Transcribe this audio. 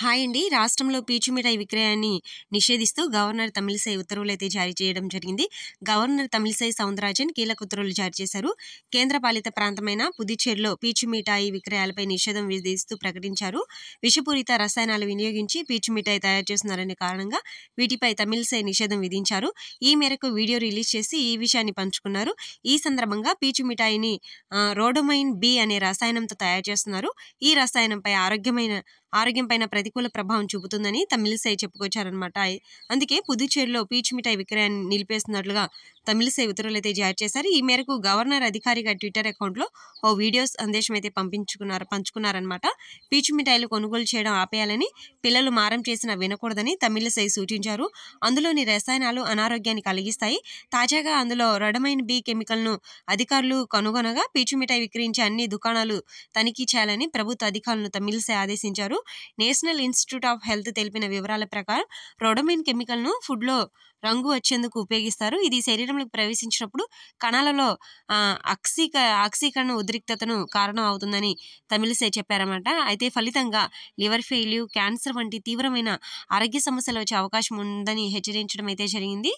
hi అండి రాష్ట్రంలో పీచు మిఠాయి విక్రయాన్ని నిషేధిస్తూ గవర్నర్ తమిళసై ఉత్తర్వులు అయితే జారీ చేయడం జరిగింది గవర్నర్ తమిళసై సౌందరాజన్ కీలక ఉత్తర్వులు జారీ చేశారు కేంద్రపాలిత ప్రాంతమైన పుదుచ్చేరిలో పీచు మిఠాయి విక్రయాలపై నిషేధం విధిస్తూ ప్రకటించారు విషపూరిత రసాయనాలు వినియోగించి పీచు మిఠాయి తయారు చేస్తున్నారనే కారణంగా వీటిపై తమిళసై నిషేధం విధించారు ఈ మేరకు వీడియో రిలీజ్ చేసి ఈ విషయాన్ని పంచుకున్నారు ఈ సందర్భంగా పీచు మిఠాయిని రోడోమైన్ బి అనే రసాయనంతో తయారు చేస్తున్నారు ఈ రసాయనంపై ఆరోగ్యమైన ఆరోగ్యంపైన ప్రతికూల ప్రభావం చూపుతుందని తమిళిసై చెప్పుకొచ్చారనమాట అందుకే పుదుచ్చేరిలో పీచు మిఠాయి విక్రయాన్ని నిలిపేస్తున్నట్లుగా తమిళసై ఉత్తర్వులు అయితే జారీ చేశారు ఈ మేరకు గవర్నర్ అధికారిగా ట్విట్టర్ అకౌంట్లో ఓ వీడియో సందేశం అయితే పంపించుకున్నారు పంచుకున్నారనమాట పీచు మిఠాయిలు కొనుగోలు చేయడం ఆపేయాలని పిల్లలు మారం చేసిన వినకూడదని తమిళసై సూచించారు అందులోని రసాయనాలు అనారోగ్యాన్ని కలిగిస్తాయి తాజాగా అందులో రడమైన్ బి కెమికల్ను అధికారులు కనుగొనగా పీచు మిఠాయి విక్రయించే అన్ని దుకాణాలు తనిఖీ చేయాలని ప్రభుత్వ అధికారులను తమిళసై ఆదేశించారు నేషనల్ ఇన్స్టిట్యూట్ ఆఫ్ హెల్త్ తెలిపిన వివరాల ప్రకారం రొడమైన్ కెమికల్ను ఫుడ్లో రంగు వచ్చేందుకు ఉపయోగిస్తారు ఇది శరీరం శరీరంలోకి ప్రవేశించినప్పుడు కణాలలో అక్సీక ఆక్సీకరణ ఉద్రిక్తతను కారణం అవుతుందని తమిళసే చెప్పారన్నమాట అయితే ఫలితంగా లివర్ ఫెయిల్యూ క్యాన్సర్ వంటి తీవ్రమైన ఆరోగ్య సమస్యలు వచ్చే అవకాశం ఉందని హెచ్చరించడం అయితే జరిగింది